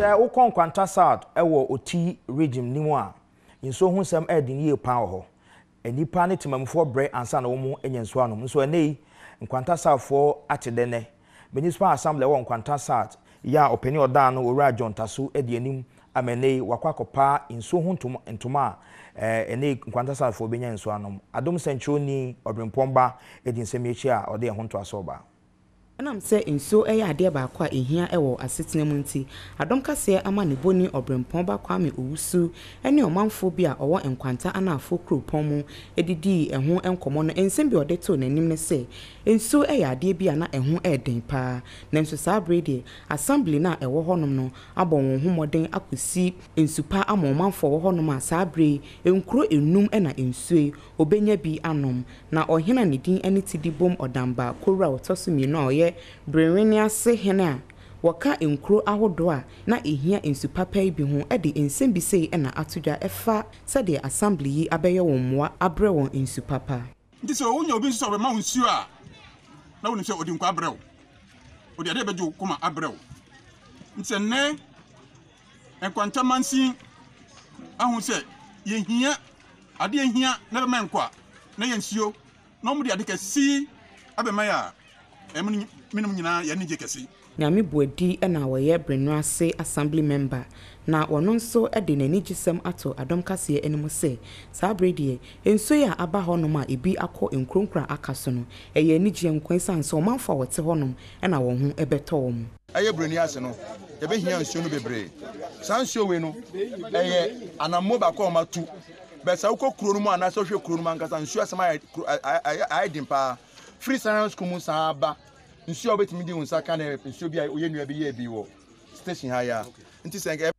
sɛ wokɔ nkwanta south wɔ ɔti region no mu a nsuo ho nsɛm ɛden yie paa wɔ hɔ nnipa ne temamufoɔ brɛ ansa na wɔn anya nsuo nso ɛnɛ yi nkwanta southfoɔ ate municipal assembly wɔ nkwanta south yɛ a ɔpanin ɔdan no owura anim ama ɛnɛ yi wakɔ nsuo ho ntoma a ɛnɛ yi nkwanta southfoɔ bɛnya nsuo anom adom sɛnkyerɛni ɔbrɛmpɔmba di nsɛm yɛkyi a ɔde ɛho ɛnam sɛ nsuo ɛyɛ adeɛ baako a ɛhia ɛwɔ asetena mu nti adɔm kaseɛ ama ne boni ɔbrɛmpɔn ba kwame owusu ɛne ɔmanfoɔ bi a ɔwɔ nkwanta anaafo kuropɔn mu ɛdidii ɛho nkɔmmɔ no nsɛm bi ɔde too n'anim ne sɛ nsuo ɛyɛ adeɛ bi a na ɛho ɛɛden paa nanso saa bere deɛ asambili no a ɛwɔ hɔnom no abɔ wɔn ho mmɔden akɔsi nsupa ama ɔmanfoɔ wɔ hɔnom a saa bere nkuro enum ɛna nsuo yi bi anom na ɔhene ne din ɛne ti di bom ɔdamba kowura ɔtɔ so mmienu a ɔyɛ sɛ Brewania sehene a wɔka nkuro ahodoɔ a na ehia nsu papa yi bi ho de nsɛm bi sei na ato dwa ɛfa sɛdeɛ assembly yi abɛyɛ wɔn mmoa abrɛ wɔn nsu papa. nti sɛ wonya obi nso sɛ ɔbɛma wo nsuo a na wonim sɛ ɔde nkwa abrɛw wo ɔde adeɛ bɛgye wo koma abrɛ wo nti sɛ nnɛ nkwantamansin ahu sɛ yɛhia adeɛ hia na bɛma nkɔ a na yɛ nsuo na ɔmo de ade kɛseɛ abɛma yɛ a menom nyinaa yɛne gye kɛse nyame buadi na wɔyɛ berenu ase assembly member na ɔno nso de n'ani gyesɛm ato adɔm kaseɛ anim sɛ saa berɛ deɛ nsuo yi a aba hɔnom a ebi akɔ nkuronkura aka so no ɛyɛ anigyeɛ nkwa siane sɛ ɔmanfo a wɔte hɔnom na wɔn ho bɛtɔ wɔ mu ɛyɛ buroni ase no yɛbɛhia nsuo no bebree saa nsuo wei no ɛyɛ anammo baako a ɔmatu bɛsa wokɔ kuro no mu anaasɛ wohwɛ kuro no mu ankasa nsuo asɛm ayɛ den paa Free saa school mu saa aba nsuo a wobɛtumi di wo nsa ka na nsuo bi a oyɛ nnua bi yɛ bi wɔ station ha yɛ nti sɛ